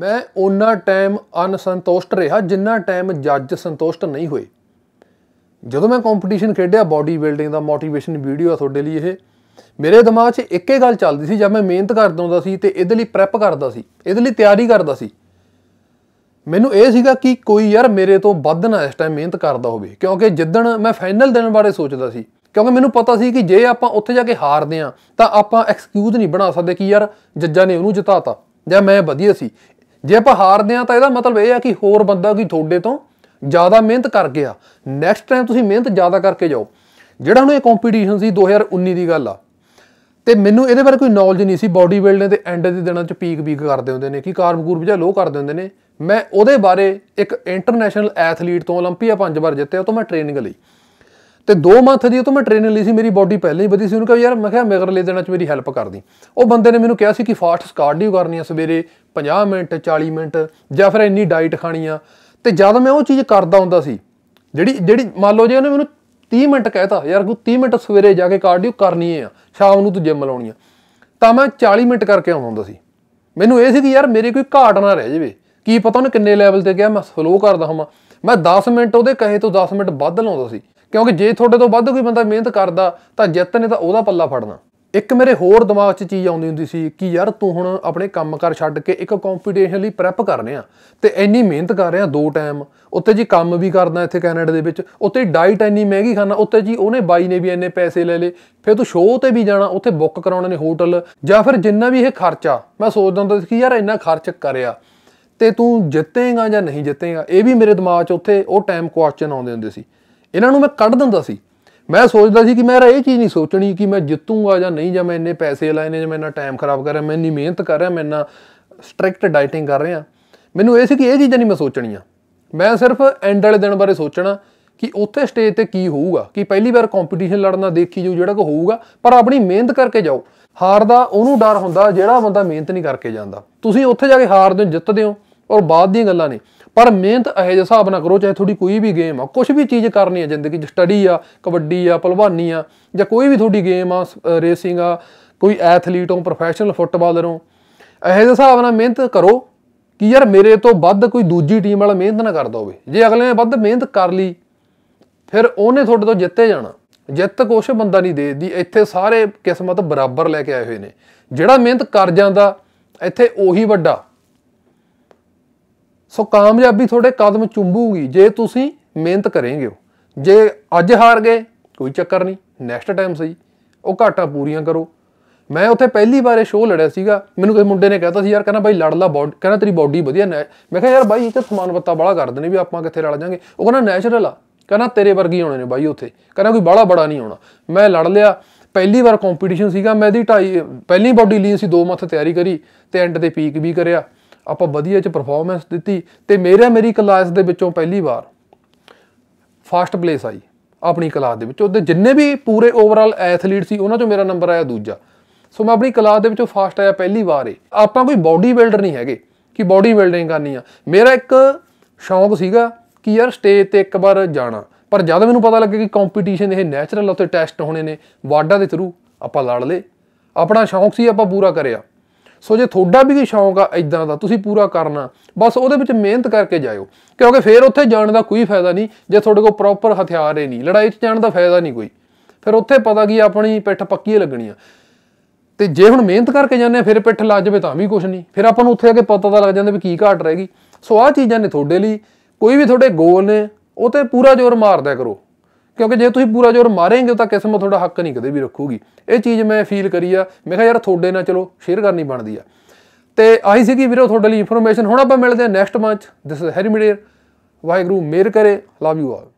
ਮੈਂ ਉਹਨਾਂ ਟਾਈਮ ਅਨਸੰਤੁਸ਼ਟ ਰਿਹਾ ਜਿੰਨਾ ਟਾਈਮ ਜੱਜ ਸੰਤੁਸ਼ਟ ਨਹੀਂ ਹੋਏ ਜਦੋਂ ਮੈਂ ਕੰਪੀਟੀਸ਼ਨ ਖੇਡਿਆ ਬਾਡੀ ਬਿਲਡਿੰਗ ਦਾ ਮੋਟੀਵੇਸ਼ਨ ਵੀਡੀਓ ਆ ਤੁਹਾਡੇ ਲਈ ਇਹ ਮੇਰੇ ਦਿਮਾਗ 'ਚ ਇੱਕੇ ਗੱਲ ਚੱਲਦੀ ਸੀ ਜਦ ਮੈਂ ਮਿਹਨਤ ਕਰਦਾ ਹੁੰਦਾ ਸੀ ਤੇ ਇਹਦੇ ਲਈ ਪ੍ਰੈਪ ਕਰਦਾ ਸੀ ਇਹਦੇ ਲਈ ਤਿਆਰੀ ਕਰਦਾ ਸੀ ਮੈਨੂੰ ਇਹ ਸੀਗਾ ਕਿ ਕੋਈ ਯਾਰ ਮੇਰੇ ਤੋਂ ਵੱਧ ਨਾ ਇਸ ਟਾਈਮ ਮਿਹਨਤ ਕਰਦਾ ਹੋਵੇ ਕਿਉਂਕਿ ਜਿੱਦਣ ਮੈਂ ਫਾਈਨਲ ਦੇਣ ਬਾਰੇ ਸੋਚਦਾ ਸੀ ਕਿਉਂਕਿ ਮੈਨੂੰ ਪਤਾ ਸੀ ਕਿ ਜੇ ਆਪਾਂ ਉੱਥੇ ਜਾ ਕੇ ਹਾਰਦੇ ਆ ਤਾਂ ਆਪਾਂ ਐਕਸਕਿਊਜ਼ ਨਹੀਂ ਬਣਾ ਸਕਦੇ ਕਿ ਯਾਰ ਜੱਜਾਂ ਨੇ ਉਹਨੂੰ ਜਿਤਾਤਾ ਜਾਂ ਮੈਂ ਵਧੀਆ ਸੀ ਜੇ ਆਪਾਂ ਹਾਰਦੇ ਆ ਤਾਂ ਇਹਦਾ ਮਤਲਬ ਇਹ ਆ ਕਿ ਹੋਰ ਬੰਦਾ ਕੀ ਤੁਹਾਡੇ ਤੋਂ ਜ਼ਿਆਦਾ ਮਿਹਨਤ ਕਰ ਗਿਆ ਨੈਕਸਟ ਟਾਈਮ ਤੁਸੀਂ ਮਿਹਨਤ ਜ਼ਿਆਦਾ ਕਰਕੇ ਜਾਓ ਜਿਹੜਾ ਹੁਣ ਇਹ ਕੰਪੀਟੀਸ਼ਨ ਸੀ 2019 ਦੀ ਗੱਲ ਆ ਤੇ ਮੈਨੂੰ ਇਹਦੇ ਬਾਰੇ ਕੋਈ ਨੌਲੇਜ ਨਹੀਂ ਸੀ ਬਾਡੀ ਬਿਲਡਿੰਗ ਦੇ ਐਂਡ ਦੇ ਦਿਨਾਂ 'ਚ ਪੀਕ ਵੀਕ ਕਰਦੇ ਹੁੰਦੇ ਨੇ ਕਿ ਕਾਰਬ ਕੂਰਬ ਜਾਂ ਲੋ ਕਰਦੇ ਹੁੰਦੇ ਨੇ ਮੈਂ ਉਹਦੇ ਬਾਰੇ ਇੱਕ ਇੰਟਰਨੈਸ਼ਨਲ ਐਥਲੀਟ ਤੋਂ 올림픽ਆ ਪੰਜ ਵਾਰ ਜਿੱਤਿਆ ਉਹ ਤੋਂ ਮੈਂ ਟ੍ਰੇਨਿੰਗ ਲਈ ਤੇ 2 ਮੰਥ ਦੀ ਉਹ ਤੋਂ ਮੈਂ ਟ੍ਰੇਨਿੰਗ ਲਈ ਸੀ ਮੇਰੀ ਬਾਡੀ ਪਹਿਲਾਂ ਹੀ ਵਧੀ ਸੀ ਉਹਨੂੰ ਕਿਹਾ ਯਾਰ ਮੈਂ ਕਿਹਾ ਮੇਗਰ ਲੈ ਦੇਣਾ ਚ ਮੇਰੀ ਹੈਲਪ ਕਰ ਦੀ ਉਹ ਬੰਦੇ ਨੇ ਮੈਨੂੰ ਕਿਹਾ ਸੀ ਕਿ ਫਾਸਟ ਕਾਰਡੀਓ ਕਰਨੀ ਆ ਸਵੇਰੇ 50 ਮਿੰਟ 40 ਮਿੰਟ ਜਾਂ ਫਿਰ ਇੰਨੀ ਡਾਈਟ ਖਾਣੀ ਆ ਤੇ ਜਦ ਮੈਂ ਉਹ ਚੀਜ਼ ਕਰਦਾ ਹੁੰਦਾ ਸੀ ਜਿਹੜੀ ਜਿਹੜੀ ਮੰਨ ਲਓ ਜੇ ਉਹਨੇ ਮੈਨੂੰ 30 ਮਿੰਟ ਕਹਿਤਾ ਯਾਰ ਕੋ 30 ਮਿੰਟ ਸਵੇਰੇ ਜਾ ਕੇ ਕਾਰਡੀਓ ਕਰਨੀ ਆ ਸ਼ਾਮ ਨੂੰ ਤੂੰ ਜਿਮ ਲਾਉਣੀ ਆ ਤਾਂ ਮੈਂ 40 ਮਿੰਟ ਕਰਕੇ ਆਉਂਦਾ ਹੁੰਦਾ ਸੀ ਮੈਨੂੰ ਇਹ ਸੀ ਕਿ ਯਾਰ ਮੇਰੇ ਕੋਈ ਘਾਟ ਨਾ ਰਹਿ ਜਾਵੇ ਕੀ ਪਤਾ ਉਹਨੇ ਕਿੰਨੇ ਲੈਵਲ ਤੇ ਗਿਆ ਮੈਂ ਸਲੋ ਕਰਦਾ ਹਾਂ ਮੈਂ 10 ਮਿੰਟ ਉਹਦੇ ਕਹੇ ਤੋਂ 10 ਮਿੰਟ ਵੱਧ ਲਾਉਂਦਾ ਸੀ ਕਿਉਂਕਿ ਜੇ ਤੁਹਾਡੇ ਤੋਂ ਵੱਧ ਕੋਈ ਬੰਦਾ ਮਿਹਨਤ ਕਰਦਾ ਤਾਂ ਜਿੱਤ ਨੇ ਤਾਂ ਉਹਦਾ ਪੱਲਾ ਫੜਨਾ ਇੱਕ ਮੇਰੇ ਹੋਰ ਦਿਮਾਗ 'ਚ ਚੀਜ਼ ਆਉਂਦੀ ਹੁੰਦੀ ਸੀ ਕਿ ਯਾਰ ਤੂੰ ਹੁਣ ਆਪਣੇ ਕੰਮ ਕਰ ਛੱਡ ਕੇ ਇੱਕ ਕੰਪੀਟੀਸ਼ਨ ਲਈ ਪ੍ਰੈਪ ਕਰ ਰਿਹਾ ਤੇ ਇੰਨੀ ਮਿਹਨਤ ਕਰ ਰਿਹਾ ਦੋ ਟਾਈਮ ਉੱਤੇ ਜੀ ਕੰਮ ਵੀ ਕਰਦਾ ਇੱਥੇ ਕੈਨੇਡਾ ਦੇ ਵਿੱਚ ਉੱਤੇ ਡਾਈਟ ਇੰਨੀ ਮਹਿੰਗੀ ਖਾਣਾ ਉੱਤੇ ਜੀ ਉਹਨੇ ਬਾਈ ਨੇ ਵੀ ਇੰਨੇ ਪੈਸੇ ਲੈ ਲਏ ਫਿਰ ਤੂੰ ਸ਼ੋਅ ਤੇ ਵੀ ਜਾਣਾ ਉੱਥੇ ਬੁੱਕ ਕਰਾਉਣੇ ਨੇ ਹੋਟਲ ਜਾਂ ਫਿਰ ਜਿੰਨਾ ਵੀ ਇਹ ਖਰਚਾ ਮੈਂ ਸੋਚਦਾ ਹੁੰਦਾ ਸੀ ਕਿ ਯਾਰ ਇੰਨਾ ਖਰਚ ਕਰਿਆ ਤੇ ਤੂੰ ਜਿੱਤੇਗਾ ਜਾਂ ਨਹੀਂ ਜਿੱਤੇਗਾ ਇਹ ਵੀ ਮੇਰੇ ਦਿਮਾਗ 'ਚ ਉੱਥੇ ਉਹ ਟਾਈਮ ਕੁਐਸਚਨ ਆਉਂਦੇ ਹੁੰਦੇ ਸੀ ਇਹਨਾਂ ਨੂੰ ਮੈਂ ਕੱਢ ਦਿੰਦਾ ਸੀ ਮੈਂ ਸੋਚਦਾ ਸੀ ਕਿ ਮੇਰਾ ਇਹ ਚੀਜ਼ ਨਹੀਂ ਸੋਚਣੀ ਕਿ ਮੈਂ ਜਿੱਤੂਗਾ ਜਾਂ ਨਹੀਂ ਜਾਂ ਮੈਂ ਇੰਨੇ ਪੈਸੇ ਲਾਏ ਨੇ ਜਾਂ ਮੈਂ ਇੰਨਾ ਟਾਈਮ ਖਰਾਬ ਕਰ ਰਿਹਾ ਮੈਂ ਇੰਨੀ ਮਿਹਨਤ ਕਰ ਰਿਹਾ ਮੈਂ ਇੰਨਾ ਸਟ੍ਰਿਕਟ ਡਾਈਟਿੰਗ ਕਰ ਰਿਹਾ ਮੈਨੂੰ ਇਹ ਸੀ ਕਿ ਇਹ ਚੀਜ਼ਾਂ ਨਹੀਂ ਮੈਂ ਸੋਚਣੀਆਂ ਮੈਂ ਸਿਰਫ ਐਂਡ ਵਾਲੇ ਦਿਨ ਬਾਰੇ ਸੋਚਣਾ ਕਿ ਉੱਥੇ ਸਟੇਜ ਤੇ ਕੀ ਹੋਊਗਾ ਕਿ ਪਹਿਲੀ ਵਾਰ ਕੰਪੀਟੀਸ਼ਨ ਲੜਨਾ ਦੇਖੀ ਜੋ ਜਿਹੜਾ ਕੋ ਹੋਊਗਾ ਪਰ ਆਪਣੀ ਮਿਹਨਤ ਕਰਕੇ ਜਾਓ ਹਾਰ ਦਾ ਉਹਨੂੰ ਡਰ ਹੁੰਦਾ ਜਿਹੜਾ ਬੰਦਾ ਮਿਹਨਤ ਨਹੀਂ ਕਰਕੇ ਜਾਂਦਾ ਤੁਸੀਂ ਉੱਥੇ ਜਾ ਕੇ ਹਾਰਦੇ ਹੋ ਜਿੱਤਦੇ ਹੋ ਔਰ ਬਾਅਦ ਦੀਆਂ ਗੱਲਾਂ ਨੇ ਪਰ ਮਿਹਨਤ ਇਹ ਜਿਹੇ ਹਿਸਾਬ ਨਾਲ ਕਰੋ ਚਾਹੇ ਤੁਹਾਡੀ ਕੋਈ ਵੀ ਗੇਮ ਆ ਕੁਝ ਵੀ ਚੀਜ਼ ਕਰਨੀ ਆ ਜ਼ਿੰਦਗੀ 'ਚ ਸਟੱਡੀ ਆ ਕਬੱਡੀ ਆ ਪਹਿਲਵਾਨੀ ਆ ਜਾਂ ਕੋਈ ਵੀ ਤੁਹਾਡੀ ਗੇਮ ਆ ਰੇਸਿੰਗ ਆ ਕੋਈ ਐਥਲੀਟ ਹੋ ਪ੍ਰੋਫੈਸ਼ਨਲ ਫੁੱਟਬਾਲਰ ਹੋ ਇਹ ਜਿਹੇ ਹਿਸਾਬ ਨਾਲ ਮਿਹਨਤ ਕਰੋ ਕਿ ਯਾਰ ਮੇਰੇ ਤੋਂ ਵੱਧ ਕੋਈ ਦੂਜੀ ਟੀਮ ਵਾਲਾ ਮਿਹਨਤ ਨਾ ਕਰਦਾ ਹੋਵੇ ਜੇ ਅਗਲੇ ਨੇ ਵੱਧ ਮਿਹਨਤ ਕਰ ਲਈ ਫਿਰ ਉਹਨੇ ਤੁਹਾਡੇ ਤੋਂ ਜਿੱਤੇ ਜਾਣਾ ਜਿੱਤ ਕੁਛ ਬੰਦਾ ਨਹੀਂ ਦੇਦੀ ਇੱਥੇ ਸਾਰੇ ਕਿਸਮਤ ਬਰਾਬਰ ਲੈ ਕੇ ਆਏ ਹੋਏ ਨੇ ਜਿਹੜਾ ਮਿਹਨਤ ਕਰ ਜਾਂਦਾ ਇੱਥੇ ਉਹੀ ਵੱਡਾ ਸੋ ਕਾਮਯਾਬੀ ਤੁਹਾਡੇ ਕਦਮ ਚੁੰਬੂਗੀ ਜੇ ਤੁਸੀਂ ਮਿਹਨਤ ਕਰੋਗੇ ਜੇ ਅੱਜ ਹਾਰ ਗਏ ਕੋਈ ਚੱਕਰ ਨਹੀਂ ਨੈਕਸਟ ਟਾਈਮ ਸਹੀ ਉਹ ਘਾਟਾਂ ਪੂਰੀਆਂ ਕਰੋ ਮੈਂ ਉੱਥੇ ਪਹਿਲੀ ਵਾਰੇ ਸ਼ੋਅ ਲੜਿਆ ਸੀਗਾ ਮੈਨੂੰ ਕਿਸੇ ਮੁੰਡੇ ਨੇ ਕਹਤਾ ਸੀ ਯਾਰ ਕਹਿੰਦਾ ਬਾਈ ਲੜ ਲਾ ਬਾਡੀ ਕਹਿੰਦਾ ਤੇਰੀ ਬਾਡੀ ਵਧੀਆ ਮੈਂ ਕਿਹਾ ਯਾਰ ਬਾਈ ਇੱਥੇ ਸਮਾਨ ਬੱਤਾ ਬਾਲਾ ਕਰ ਦਨੇ ਵੀ ਆਪਾਂ ਕਿੱਥੇ ਲੜ ਜਾਾਂਗੇ ਉਹ ਕਹਿੰਦਾ ਨੈਚੁਰਲ ਆ ਕਹਿੰਦਾ ਤੇਰੇ ਵਰਗੀ ਹੋਣੇ ਨੇ ਬਾਈ ਉੱਥੇ ਕਹਿੰਦਾ ਕੋਈ ਬਾਲਾ ਬੜਾ ਨਹੀਂ ਹੋਣਾ ਮੈਂ ਲੜ ਲਿਆ ਪਹਿਲੀ ਵਾਰ ਕੰਪੀਟੀਸ਼ਨ ਸੀਗਾ ਮੈਂ ਦੀ ਢਾਈ ਪਹਿਲੀ ਬਾਡੀ ਲੀਨ ਸੀ ਦੋ ਮੱਥ ਤਿਆਰੀ ਕਰੀ ਤੇ ਐਂਡ ਤੇ ਪੀਕ ਵੀ ਕਰਿਆ ਆਪਾਂ ਵਧੀਆ ਚ ਪਰਫਾਰਮੈਂਸ ਦਿੱਤੀ ਤੇ ਮੇਰੇ ਮੇਰੀ ਕਲਾਸ ਦੇ ਵਿੱਚੋਂ ਪਹਿਲੀ ਵਾਰ ਫਾਸਟ ਪਲੇਸ ਆਈ ਆਪਣੀ ਕਲਾਸ ਦੇ ਵਿੱਚ ਉਹਦੇ ਜਿੰਨੇ ਵੀ ਪੂਰੇ ਓਵਰਆਲ ਐਥਲੀਟ ਸੀ ਉਹਨਾਂ ਚੋਂ ਮੇਰਾ ਨੰਬਰ ਆਇਆ ਦੂਜਾ ਸੋ ਮੈਂ ਆਪਣੀ ਕਲਾਸ ਦੇ ਵਿੱਚੋਂ ਫਾਸਟ ਆਇਆ ਪਹਿਲੀ ਵਾਰ ਏ ਆਪਾਂ ਕੋਈ ਬਾਡੀ ਬਿਲਡਰ ਨਹੀਂ ਹੈਗੇ ਕਿ ਬਾਡੀ ਬਿਲਡਿੰਗ ਕਰਨੀ ਆ ਮੇਰਾ ਇੱਕ ਸ਼ੌਂਕ ਸੀਗਾ ਕਿ ਯਾਰ ਸਟੇਜ ਤੇ ਇੱਕ ਵਾਰ ਜਾਣਾ ਪਰ ਜਦ ਮੈਨੂੰ ਪਤਾ ਲੱਗਿਆ ਕਿ ਕੰਪੀਟੀਸ਼ਨ ਇਹ ਨੇਚਰਲ ਉੱਤੇ ਟੈਸਟ ਹੋਣੇ ਨੇ ਵਾਡਾ ਦੇ ਥਰੂ ਆਪਾਂ ਲੜ ਲੇ ਆਪਣਾ ਸ਼ੌਂਕ ਸੀ ਆਪਾਂ ਪੂਰਾ ਕਰਿਆ ਸੋ ਜੇ ਤੁਹਾਡਾ ਵੀ ਕੋਈ ਸ਼ੌਂਕ ਆ ਇਦਾਂ ਦਾ ਤੁਸੀਂ ਪੂਰਾ ਕਰਨਾ ਬਸ ਉਹਦੇ ਵਿੱਚ ਮਿਹਨਤ ਕਰਕੇ ਜਾਇਓ ਕਿਉਂਕਿ ਫੇਰ ਉੱਥੇ ਜਾਣ ਦਾ ਕੋਈ ਫਾਇਦਾ ਨਹੀਂ ਜੇ ਤੁਹਾਡੇ ਕੋਲ ਪ੍ਰੋਪਰ ਹਥਿਆਰ ਹੀ ਨਹੀਂ ਲੜਾਈ 'ਚ ਜਾਣ ਦਾ ਫਾਇਦਾ ਨਹੀਂ ਕੋਈ ਫਿਰ ਉੱਥੇ ਪਤਾ ਕੀ ਆਪਣੀ ਪਿੱਠ ਪੱਕੀ ਲੱਗਣੀ ਆ ਤੇ ਜੇ ਹੁਣ ਮਿਹਨਤ ਕਰਕੇ ਜਾਂਦੇ ਆ ਫਿਰ ਪਿੱਠ ਲੱਜ ਜਵੇ ਤਾਂ ਵੀ ਕੁਝ ਨਹੀਂ ਫਿਰ ਆਪਾਂ ਨੂੰ ਉੱਥੇ ਆ ਕੇ ਪਤਾ ਤਾਂ ਲੱਗ ਜਾਂਦਾ ਵੀ ਕੀ ਘਾਟ ਰਹਿ ਗਈ ਸੋ ਆਹ ਚੀਜ਼ਾਂ ਨੇ ਤੁਹਾਡੇ ਲਈ ਕੋਈ ਵੀ ਤੁਹਾਡੇ ਗੋਲ ਨੇ ਉਹ ਤੇ ਪੂਰਾ ਜ਼ੋਰ ਮਾਰਦਿਆ ਕਰੋ ਕਿਉਂਕਿ ਜੇ ਤੁਸੀਂ ਪੂਰਾ ਜ਼ੋਰ ਮਾਰੇਂਗੇ ਤਾਂ ਕਿਸਮਤ ਤੁਹਾਡਾ ਹੱਕ ਨਹੀਂ ਕਦੇ ਵੀ ਰੱਖੂਗੀ ਇਹ ਚੀਜ਼ ਮੈਂ ਫੀਲ ਕਰੀ ਆ ਮੈਂ ਕਿਹਾ ਯਾਰ ਤੁਹਾਡੇ ਨਾਲ ਚਲੋ ਸ਼ੇਅਰ ਕਰਨੀ ਬਣਦੀ ਆ ਤੇ ਆਹੀ ਸੀਗੀ ਵੀਰੋ ਤੁਹਾਡੇ ਲਈ ਇਨਫੋਰਮੇਸ਼ਨ ਹੁਣ ਆਪਾਂ ਮਿਲਦੇ ਆ next month this is Harry ਮਿਡੇਰ ਵਾਹਿਗੁਰੂ ਮੇਰ ਕਰੇ ਲਵ ਯੂ ਆਲ